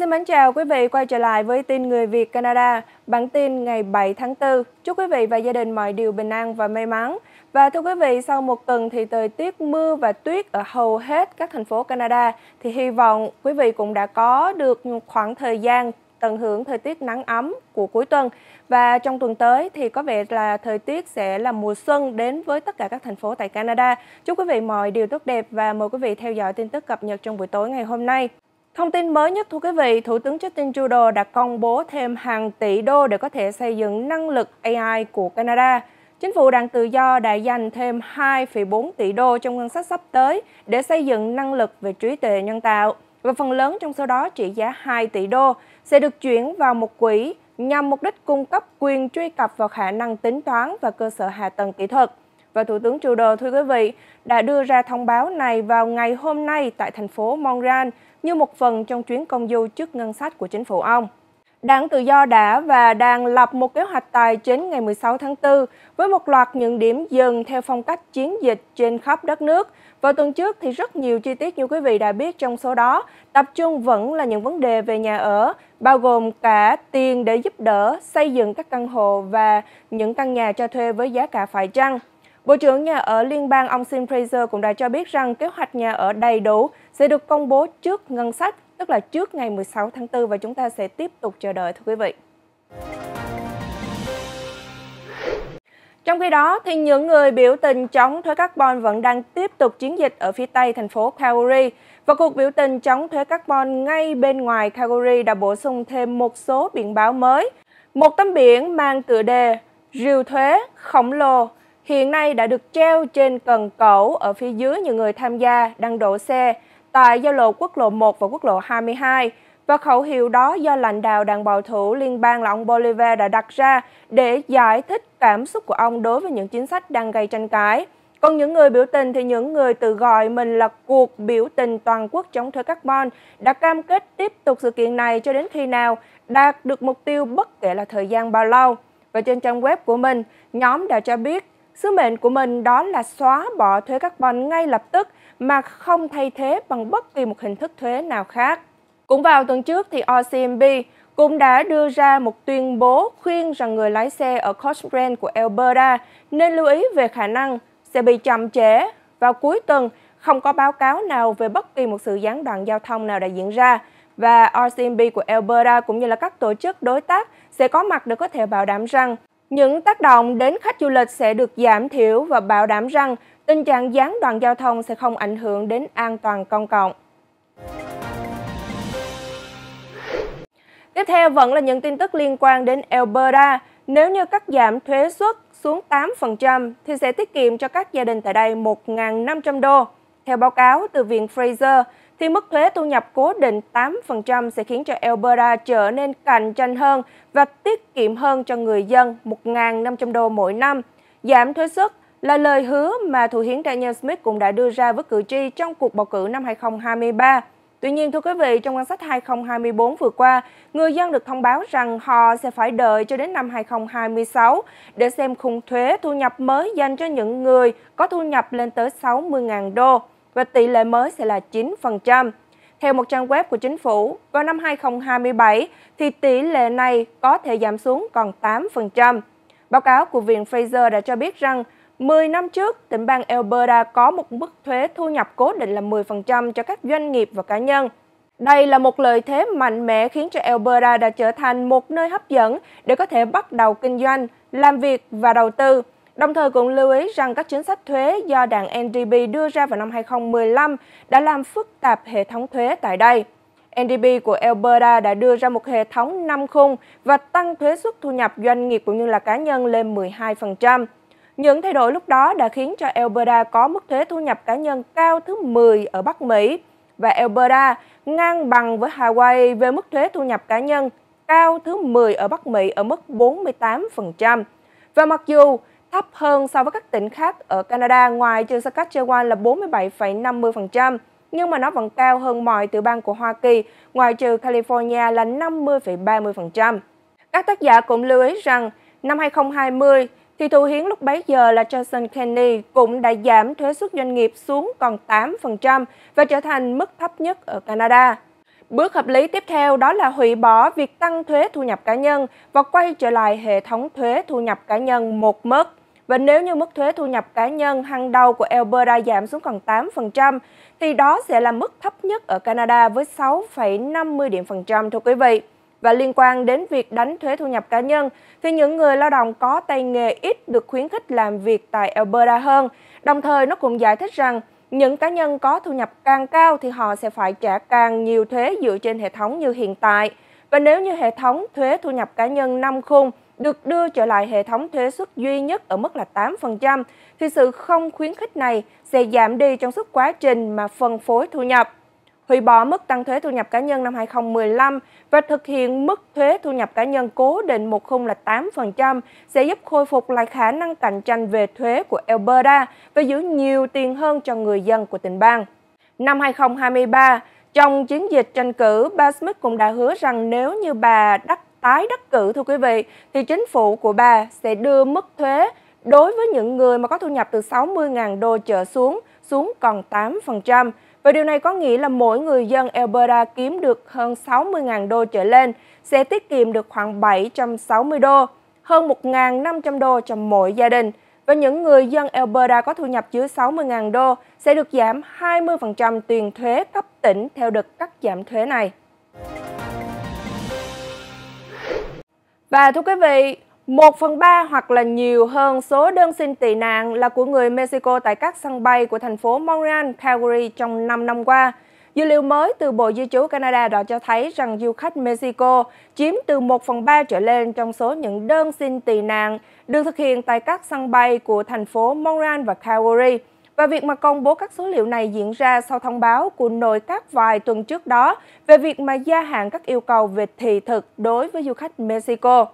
xin mến chào quý vị quay trở lại với tin Người Việt Canada, bản tin ngày 7 tháng 4. Chúc quý vị và gia đình mọi điều bình an và may mắn. Và thưa quý vị, sau một tuần thì thời tiết mưa và tuyết ở hầu hết các thành phố Canada, thì hy vọng quý vị cũng đã có được khoảng thời gian tận hưởng thời tiết nắng ấm của cuối tuần. Và trong tuần tới thì có vẻ là thời tiết sẽ là mùa xuân đến với tất cả các thành phố tại Canada. Chúc quý vị mọi điều tốt đẹp và mời quý vị theo dõi tin tức cập nhật trong buổi tối ngày hôm nay. Thông tin mới nhất thưa quý vị, Thủ tướng Justin Trudeau đã công bố thêm hàng tỷ đô để có thể xây dựng năng lực AI của Canada. Chính phủ đảng tự do đã dành thêm 2,4 tỷ đô trong ngân sách sắp tới để xây dựng năng lực về trí tuệ nhân tạo và phần lớn trong số đó trị giá 2 tỷ đô sẽ được chuyển vào một quỹ nhằm mục đích cung cấp quyền truy cập vào khả năng tính toán và cơ sở hạ tầng kỹ thuật và Thủ tướng Trudeau, thưa quý vị, đã đưa ra thông báo này vào ngày hôm nay tại thành phố Montreal như một phần trong chuyến công du trước ngân sách của chính phủ ông. Đảng Tự do đã và đang lập một kế hoạch tài chính ngày 16 tháng 4 với một loạt những điểm dừng theo phong cách chiến dịch trên khắp đất nước. Vào tuần trước thì rất nhiều chi tiết như quý vị đã biết trong số đó, tập trung vẫn là những vấn đề về nhà ở, bao gồm cả tiền để giúp đỡ xây dựng các căn hộ và những căn nhà cho thuê với giá cả phải chăng. Bộ trưởng Nhà ở Liên bang ông Sim Fraser cũng đã cho biết rằng kế hoạch nhà ở đầy đủ sẽ được công bố trước ngân sách, tức là trước ngày 16 tháng 4 và chúng ta sẽ tiếp tục chờ đợi thưa quý vị. Trong khi đó, thì những người biểu tình chống thuế carbon vẫn đang tiếp tục chiến dịch ở phía tây thành phố Calgary. Và cuộc biểu tình chống thuế carbon ngay bên ngoài Calgary đã bổ sung thêm một số biển báo mới. Một tấm biển mang tựa đề Rìu thuế khổng lồ hiện nay đã được treo trên cần cẩu ở phía dưới những người tham gia đang đổ xe tại giao lộ quốc lộ 1 và quốc lộ 22 và khẩu hiệu đó do lãnh đạo đảng bảo thủ liên bang là ông Bolivar đã đặt ra để giải thích cảm xúc của ông đối với những chính sách đang gây tranh cãi. Còn những người biểu tình thì những người tự gọi mình là cuộc biểu tình toàn quốc chống thuế carbon đã cam kết tiếp tục sự kiện này cho đến khi nào đạt được mục tiêu bất kể là thời gian bao lâu. Và trên trang web của mình, nhóm đã cho biết Sứ mệnh của mình đó là xóa bỏ thuế carbon ngay lập tức mà không thay thế bằng bất kỳ một hình thức thuế nào khác. Cũng vào tuần trước thì OCMB cũng đã đưa ra một tuyên bố khuyên rằng người lái xe ở Cochrane của Alberta nên lưu ý về khả năng sẽ bị chậm trễ vào cuối tuần không có báo cáo nào về bất kỳ một sự gián đoạn giao thông nào đã diễn ra và RCMP của Alberta cũng như là các tổ chức đối tác sẽ có mặt để có thể bảo đảm rằng những tác động đến khách du lịch sẽ được giảm thiểu và bảo đảm rằng tình trạng gián đoạn giao thông sẽ không ảnh hưởng đến an toàn công cộng. Tiếp theo vẫn là những tin tức liên quan đến Alberta. Nếu như cắt giảm thuế suất xuống 8% thì sẽ tiết kiệm cho các gia đình tại đây 1.500 đô. Theo báo cáo từ Viện Fraser, thì mức thuế thu nhập cố định 8% sẽ khiến cho Alberta trở nên cạnh tranh hơn và tiết kiệm hơn cho người dân 1.500 đô mỗi năm. Giảm thuế suất là lời hứa mà Thủ hiến Daniel Smith cũng đã đưa ra với cử tri trong cuộc bầu cử năm 2023. Tuy nhiên, thưa quý vị, trong ngân sách 2024 vừa qua, người dân được thông báo rằng họ sẽ phải đợi cho đến năm 2026 để xem khung thuế thu nhập mới dành cho những người có thu nhập lên tới 60.000 đô và tỷ lệ mới sẽ là 9%. Theo một trang web của chính phủ, vào năm 2027 thì tỷ lệ này có thể giảm xuống còn 8%. Báo cáo của Viện Fraser đã cho biết rằng 10 năm trước, tỉnh bang Alberta có một mức thuế thu nhập cố định là 10% cho các doanh nghiệp và cá nhân. Đây là một lợi thế mạnh mẽ khiến cho Alberta đã trở thành một nơi hấp dẫn để có thể bắt đầu kinh doanh, làm việc và đầu tư. Đồng thời cũng lưu ý rằng các chính sách thuế do đảng NDP đưa ra vào năm 2015 đã làm phức tạp hệ thống thuế tại đây. NDP của Alberta đã đưa ra một hệ thống 5 khung và tăng thuế suất thu nhập doanh nghiệp cũng như là cá nhân lên 12%. Những thay đổi lúc đó đã khiến cho Alberta có mức thuế thu nhập cá nhân cao thứ 10 ở Bắc Mỹ và Alberta ngang bằng với Hawaii về mức thuế thu nhập cá nhân cao thứ 10 ở Bắc Mỹ ở mức 48%. Và mặc dù thấp hơn so với các tỉnh khác ở Canada ngoài trừ Saskatchewan là 47,50%, nhưng mà nó vẫn cao hơn mọi tiểu bang của Hoa Kỳ, ngoài trừ California là 50,30%. Các tác giả cũng lưu ý rằng năm 2020 thì thủ hiến lúc bấy giờ là Johnson Kenney cũng đã giảm thuế suất doanh nghiệp xuống còn 8% và trở thành mức thấp nhất ở Canada. Bước hợp lý tiếp theo đó là hủy bỏ việc tăng thuế thu nhập cá nhân và quay trở lại hệ thống thuế thu nhập cá nhân một mức. Và nếu như mức thuế thu nhập cá nhân hàng đầu của Alberta giảm xuống còn 8%, thì đó sẽ là mức thấp nhất ở Canada với 6,50 điểm phần trăm thưa quý vị. Và liên quan đến việc đánh thuế thu nhập cá nhân, thì những người lao động có tay nghề ít được khuyến khích làm việc tại Alberta hơn. Đồng thời, nó cũng giải thích rằng những cá nhân có thu nhập càng cao thì họ sẽ phải trả càng nhiều thuế dựa trên hệ thống như hiện tại. Và nếu như hệ thống thuế thu nhập cá nhân năm khung được đưa trở lại hệ thống thuế suất duy nhất ở mức là 8%, thì sự không khuyến khích này sẽ giảm đi trong suốt quá trình mà phân phối thu nhập. Hủy bỏ mức tăng thuế thu nhập cá nhân năm 2015 và thực hiện mức thuế thu nhập cá nhân cố định một khung là 8% sẽ giúp khôi phục lại khả năng cạnh tranh về thuế của Alberta và giữ nhiều tiền hơn cho người dân của tỉnh bang. Năm 2023, trong chiến dịch tranh cử, bà Smith cũng đã hứa rằng nếu như bà đắc tái đắc cử thưa quý vị, thì chính phủ của bà sẽ đưa mức thuế đối với những người mà có thu nhập từ 60.000 đô trở xuống xuống còn 8%. Và điều này có nghĩa là mỗi người dân Alberta kiếm được hơn 60.000 đô trở lên sẽ tiết kiệm được khoảng 760 đô, hơn 1.500 đô cho mỗi gia đình. Và những người dân Alberta có thu nhập dưới 60.000 đô sẽ được giảm 20% tiền thuế cấp tỉnh theo đợt cắt giảm thuế này. Và thưa quý vị, 1 phần 3 hoặc là nhiều hơn số đơn xin tị nạn là của người Mexico tại các sân bay của thành phố Montreal, Calgary trong 5 năm qua. Dữ liệu mới từ Bộ Di trú Canada đã cho thấy rằng du khách Mexico chiếm từ 1 phần 3 trở lên trong số những đơn xin tị nạn được thực hiện tại các sân bay của thành phố Montreal và Calgary. Và việc mà công bố các số liệu này diễn ra sau thông báo của nội các vài tuần trước đó về việc mà gia hạn các yêu cầu về thị thực đối với du khách Mexico.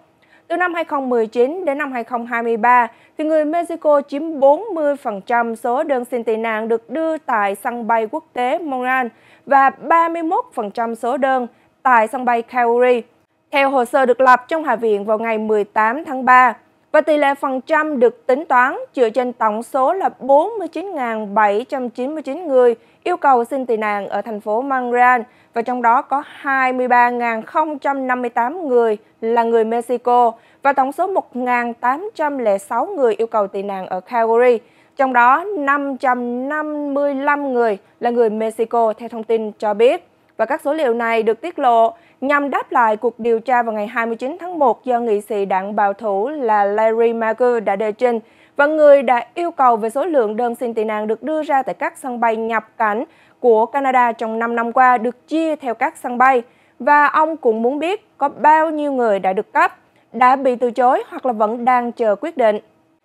Từ năm 2019 đến năm 2023, thì người Mexico chiếm 40% số đơn xin tị nạn được đưa tại sân bay quốc tế Montreal và 31% số đơn tại sân bay Calgary. Theo hồ sơ được lập trong Hạ viện vào ngày 18 tháng 3, và tỷ lệ phần trăm được tính toán dựa trên tổng số là 49.799 người yêu cầu xin tị nạn ở thành phố Montreal và trong đó có 23.058 người là người Mexico và tổng số 1.806 người yêu cầu tị nạn ở Calgary, trong đó 555 người là người Mexico theo thông tin cho biết. Và các số liệu này được tiết lộ nhằm đáp lại cuộc điều tra vào ngày 29 tháng 1 do nghị sĩ đảng bảo thủ là Larry Maguire đã đề trình và người đã yêu cầu về số lượng đơn xin tị nạn được đưa ra tại các sân bay nhập cảnh của Canada trong 5 năm qua được chia theo các sân bay. Và ông cũng muốn biết có bao nhiêu người đã được cấp, đã bị từ chối hoặc là vẫn đang chờ quyết định.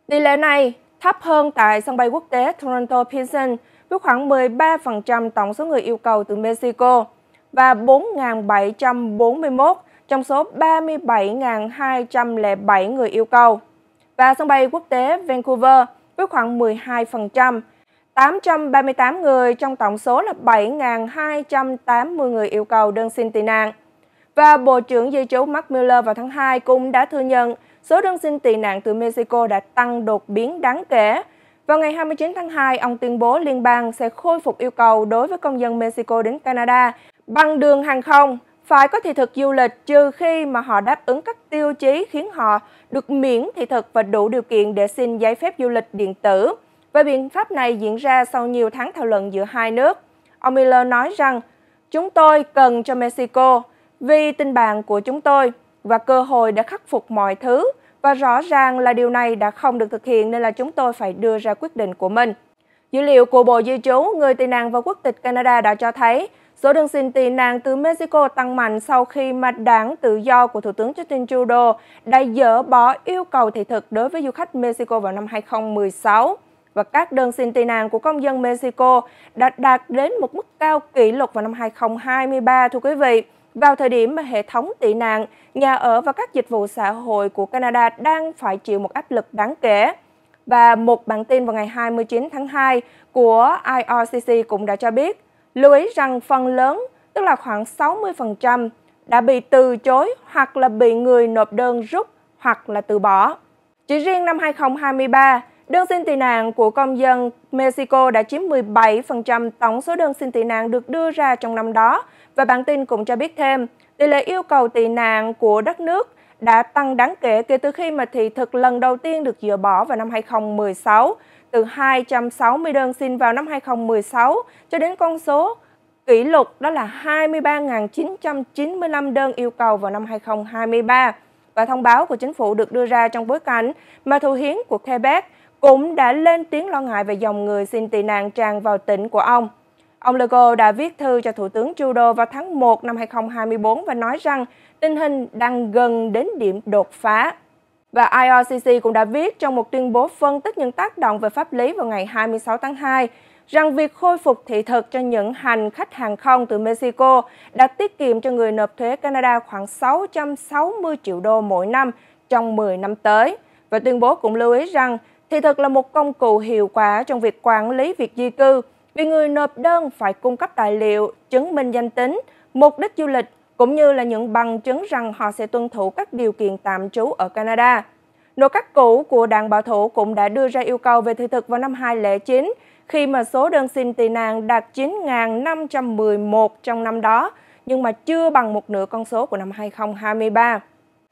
Tỷ lệ này thấp hơn tại sân bay quốc tế Toronto Pearson với khoảng 13% tổng số người yêu cầu từ Mexico và 4.741 trong số 37.207 người yêu cầu. Và sân bay quốc tế Vancouver với khoảng 12%, 838 người trong tổng số là 7.280 người yêu cầu đơn xin tị nạn. Và Bộ trưởng Di trú Mark Miller vào tháng 2 cũng đã thừa nhận số đơn xin tị nạn từ Mexico đã tăng đột biến đáng kể. Vào ngày 29 tháng 2, ông tuyên bố liên bang sẽ khôi phục yêu cầu đối với công dân Mexico đến Canada Bằng đường hàng không, phải có thị thực du lịch trừ khi mà họ đáp ứng các tiêu chí khiến họ được miễn thị thực và đủ điều kiện để xin giấy phép du lịch điện tử. Và biện pháp này diễn ra sau nhiều tháng thảo luận giữa hai nước. Ông Miller nói rằng, chúng tôi cần cho Mexico vì tình bạn của chúng tôi và cơ hội để khắc phục mọi thứ và rõ ràng là điều này đã không được thực hiện nên là chúng tôi phải đưa ra quyết định của mình. Dữ liệu của Bộ Di trú, người tị nạn và quốc tịch Canada đã cho thấy Số đơn xin tị nạn từ Mexico tăng mạnh sau khi mặt đảng tự do của Thủ tướng Justin Trudeau đã dỡ bỏ yêu cầu thị thực đối với du khách Mexico vào năm 2016 và các đơn xin tị nạn của công dân Mexico đã đạt đến một mức cao kỷ lục vào năm 2023 thưa quý vị, vào thời điểm mà hệ thống tị nạn, nhà ở và các dịch vụ xã hội của Canada đang phải chịu một áp lực đáng kể. Và một bản tin vào ngày 29 tháng 2 của IRCC cũng đã cho biết Lưu ý rằng phần lớn, tức là khoảng 60%, đã bị từ chối hoặc là bị người nộp đơn rút hoặc là từ bỏ. Chỉ riêng năm 2023, đơn xin tị nạn của công dân Mexico đã chiếm 17% tổng số đơn xin tị nạn được đưa ra trong năm đó. Và bản tin cũng cho biết thêm, tỷ lệ yêu cầu tị nạn của đất nước đã tăng đáng kể kể từ khi mà thị thực lần đầu tiên được dỡ bỏ vào năm 2016 từ 260 đơn xin vào năm 2016 cho đến con số kỷ lục đó là 23.995 đơn yêu cầu vào năm 2023. Và thông báo của chính phủ được đưa ra trong bối cảnh mà thủ hiến của Quebec cũng đã lên tiếng lo ngại về dòng người xin tị nạn tràn vào tỉnh của ông. Ông Legault đã viết thư cho Thủ tướng Trudeau vào tháng 1 năm 2024 và nói rằng tình hình đang gần đến điểm đột phá. Và IRCC cũng đã viết trong một tuyên bố phân tích những tác động về pháp lý vào ngày 26 tháng 2 rằng việc khôi phục thị thực cho những hành khách hàng không từ Mexico đã tiết kiệm cho người nộp thuế Canada khoảng 660 triệu đô mỗi năm trong 10 năm tới. Và tuyên bố cũng lưu ý rằng thị thực là một công cụ hiệu quả trong việc quản lý việc di cư vì người nộp đơn phải cung cấp tài liệu, chứng minh danh tính, mục đích du lịch cũng như là những bằng chứng rằng họ sẽ tuân thủ các điều kiện tạm trú ở Canada. Nội các cũ của Đảng Bảo thủ cũng đã đưa ra yêu cầu về thị thực vào năm 2009, khi mà số đơn xin tị nạn đạt 9.511 trong năm đó, nhưng mà chưa bằng một nửa con số của năm 2023.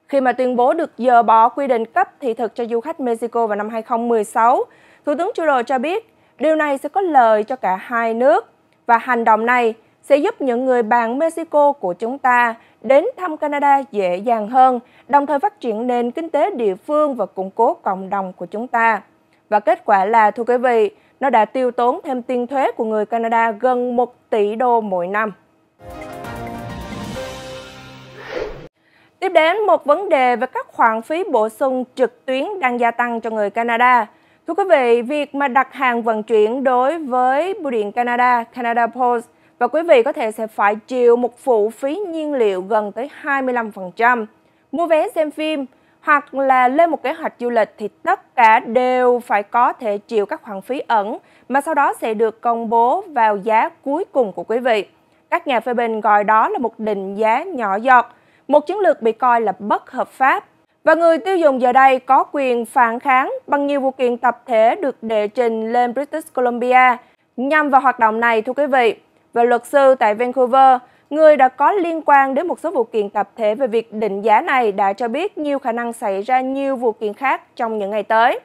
Khi mà tuyên bố được dỡ bỏ quy định cấp thị thực cho du khách Mexico vào năm 2016, Thủ tướng Trudeau cho biết điều này sẽ có lợi cho cả hai nước. Và hành động này sẽ giúp những người bạn Mexico của chúng ta đến thăm Canada dễ dàng hơn, đồng thời phát triển nền kinh tế địa phương và củng cố cộng đồng của chúng ta. Và kết quả là, thưa quý vị, nó đã tiêu tốn thêm tiền thuế của người Canada gần 1 tỷ đô mỗi năm. Tiếp đến một vấn đề về các khoản phí bổ sung trực tuyến đang gia tăng cho người Canada. Thưa quý vị, việc mà đặt hàng vận chuyển đối với bưu điện Canada, Canada Post và quý vị có thể sẽ phải chịu một phụ phí nhiên liệu gần tới 25%. Mua vé xem phim hoặc là lên một kế hoạch du lịch thì tất cả đều phải có thể chịu các khoản phí ẩn mà sau đó sẽ được công bố vào giá cuối cùng của quý vị. Các nhà phê bình gọi đó là một định giá nhỏ giọt, một chiến lược bị coi là bất hợp pháp. Và người tiêu dùng giờ đây có quyền phản kháng bằng nhiều vụ kiện tập thể được đệ trình lên British Columbia nhằm vào hoạt động này thưa quý vị và luật sư tại Vancouver, người đã có liên quan đến một số vụ kiện tập thể về việc định giá này đã cho biết nhiều khả năng xảy ra nhiều vụ kiện khác trong những ngày tới.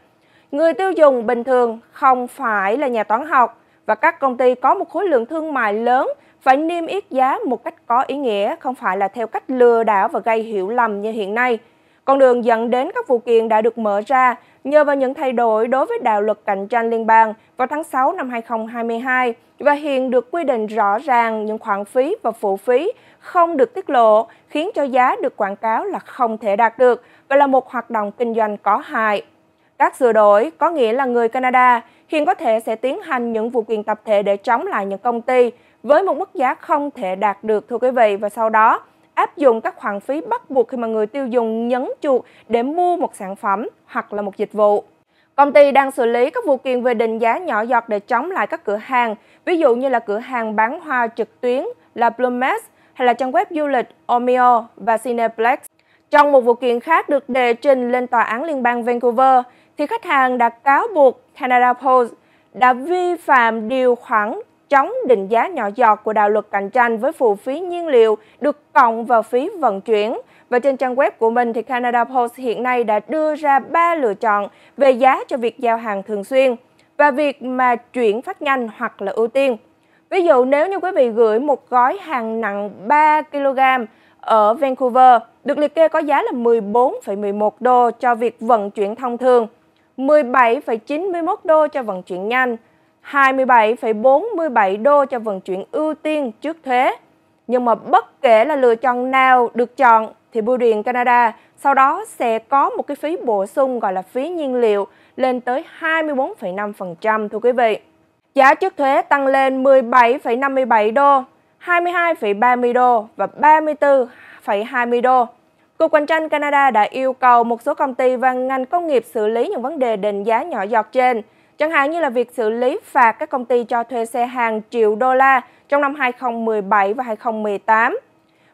Người tiêu dùng bình thường không phải là nhà toán học và các công ty có một khối lượng thương mại lớn phải niêm yết giá một cách có ý nghĩa, không phải là theo cách lừa đảo và gây hiểu lầm như hiện nay. Con đường dẫn đến các vụ kiện đã được mở ra nhờ vào những thay đổi đối với đạo luật cạnh tranh liên bang vào tháng 6 năm 2022 và hiện được quy định rõ ràng những khoản phí và phụ phí không được tiết lộ, khiến cho giá được quảng cáo là không thể đạt được và là một hoạt động kinh doanh có hại. Các sửa đổi có nghĩa là người Canada hiện có thể sẽ tiến hành những vụ kiện tập thể để chống lại những công ty với một mức giá không thể đạt được thưa quý vị và sau đó áp dụng các khoản phí bắt buộc khi mà người tiêu dùng nhấn chuột để mua một sản phẩm hoặc là một dịch vụ. Công ty đang xử lý các vụ kiện về định giá nhỏ giọt để chống lại các cửa hàng, ví dụ như là cửa hàng bán hoa trực tuyến là Blumes hay là trang web du lịch Omeo và Cineplex. Trong một vụ kiện khác được đề trình lên Tòa án Liên bang Vancouver, thì khách hàng đã cáo buộc Canada Post đã vi phạm điều khoản chống định giá nhỏ giọt của đạo luật cạnh tranh với phụ phí nhiên liệu được cộng vào phí vận chuyển. Và trên trang web của mình thì Canada Post hiện nay đã đưa ra 3 lựa chọn về giá cho việc giao hàng thường xuyên và việc mà chuyển phát nhanh hoặc là ưu tiên. Ví dụ nếu như quý vị gửi một gói hàng nặng 3 kg ở Vancouver được liệt kê có giá là 14,11 đô cho việc vận chuyển thông thường, 17,91 đô cho vận chuyển nhanh, 27,47 đô cho vận chuyển ưu tiên trước thuế. Nhưng mà bất kể là lựa chọn nào được chọn thì Bưu điện Canada sau đó sẽ có một cái phí bổ sung gọi là phí nhiên liệu lên tới 24,5% thưa quý vị. Giá trước thuế tăng lên 17,57 đô, 22,30 đô và 34,20 đô. Cục Cạnh tranh Canada đã yêu cầu một số công ty và ngành công nghiệp xử lý những vấn đề định giá nhỏ giọt trên – Chẳng hạn như là việc xử lý phạt các công ty cho thuê xe hàng triệu đô la trong năm 2017 và 2018.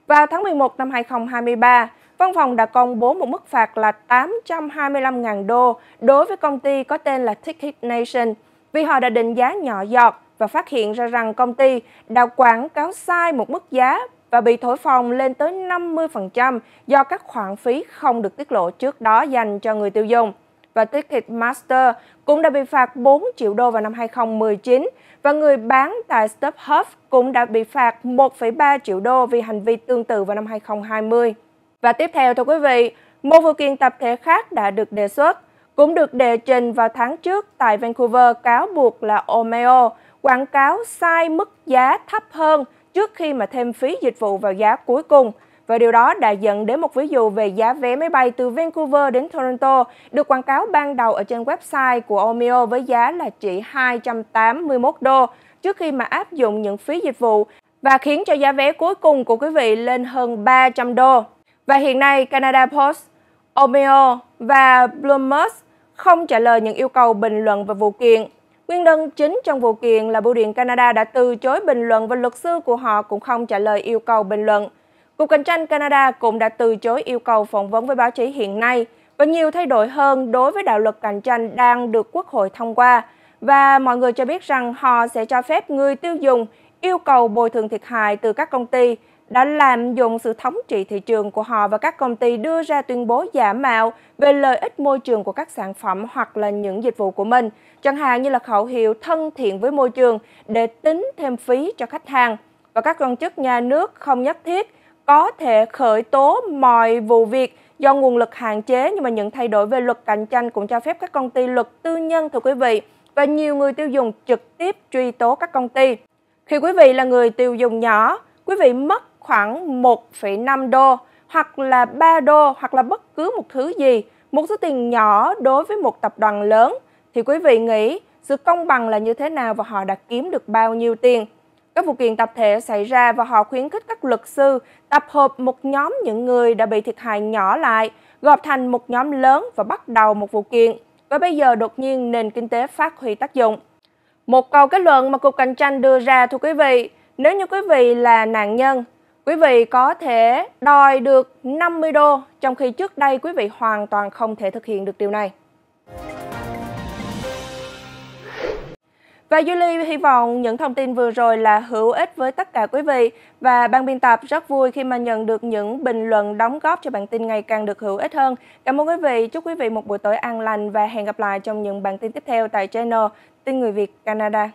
Vào tháng 11 năm 2023, Văn phòng đã công bố một mức phạt là 825.000 đô đối với công ty có tên là Ticket Nation vì họ đã định giá nhỏ giọt và phát hiện ra rằng công ty đã quảng cáo sai một mức giá và bị thổi phồng lên tới 50% do các khoản phí không được tiết lộ trước đó dành cho người tiêu dùng và Ticketmaster cũng đã bị phạt 4 triệu đô vào năm 2019 và người bán tại StubHub cũng đã bị phạt 1,3 triệu đô vì hành vi tương tự vào năm 2020. Và tiếp theo thưa quý vị, một vụ kiện tập thể khác đã được đề xuất, cũng được đề trình vào tháng trước tại Vancouver cáo buộc là Omeo quảng cáo sai mức giá thấp hơn trước khi mà thêm phí dịch vụ vào giá cuối cùng – và điều đó đã dẫn đến một ví dụ về giá vé máy bay từ Vancouver đến Toronto được quảng cáo ban đầu ở trên website của Omeo với giá là chỉ 281 đô trước khi mà áp dụng những phí dịch vụ và khiến cho giá vé cuối cùng của quý vị lên hơn 300 đô. Và hiện nay, Canada Post, Omeo và Bloomberg không trả lời những yêu cầu bình luận về vụ kiện. Nguyên đơn chính trong vụ kiện là Bưu điện Canada đã từ chối bình luận và luật sư của họ cũng không trả lời yêu cầu bình luận. Cục Cạnh tranh Canada cũng đã từ chối yêu cầu phỏng vấn với báo chí hiện nay và nhiều thay đổi hơn đối với đạo luật cạnh tranh đang được Quốc hội thông qua. Và mọi người cho biết rằng họ sẽ cho phép người tiêu dùng yêu cầu bồi thường thiệt hại từ các công ty đã làm dụng sự thống trị thị trường của họ và các công ty đưa ra tuyên bố giả mạo về lợi ích môi trường của các sản phẩm hoặc là những dịch vụ của mình, chẳng hạn như là khẩu hiệu thân thiện với môi trường để tính thêm phí cho khách hàng. Và các quan chức nhà nước không nhất thiết có thể khởi tố mọi vụ việc do nguồn lực hạn chế nhưng mà những thay đổi về luật cạnh tranh cũng cho phép các công ty luật tư nhân thưa quý vị và nhiều người tiêu dùng trực tiếp truy tố các công ty. Khi quý vị là người tiêu dùng nhỏ, quý vị mất khoảng 1,5 đô hoặc là 3 đô hoặc là bất cứ một thứ gì, một số tiền nhỏ đối với một tập đoàn lớn thì quý vị nghĩ sự công bằng là như thế nào và họ đã kiếm được bao nhiêu tiền? Các vụ kiện tập thể xảy ra và họ khuyến khích các luật sư tập hợp một nhóm những người đã bị thiệt hại nhỏ lại, gộp thành một nhóm lớn và bắt đầu một vụ kiện. Và bây giờ đột nhiên nền kinh tế phát huy tác dụng. Một câu kết luận mà Cục Cạnh tranh đưa ra thưa quý vị, nếu như quý vị là nạn nhân, quý vị có thể đòi được 50 đô, trong khi trước đây quý vị hoàn toàn không thể thực hiện được điều này. Và Julie hy vọng những thông tin vừa rồi là hữu ích với tất cả quý vị và ban biên tập rất vui khi mà nhận được những bình luận đóng góp cho bản tin ngày càng được hữu ích hơn. Cảm ơn quý vị, chúc quý vị một buổi tối an lành và hẹn gặp lại trong những bản tin tiếp theo tại channel Tin Người Việt Canada.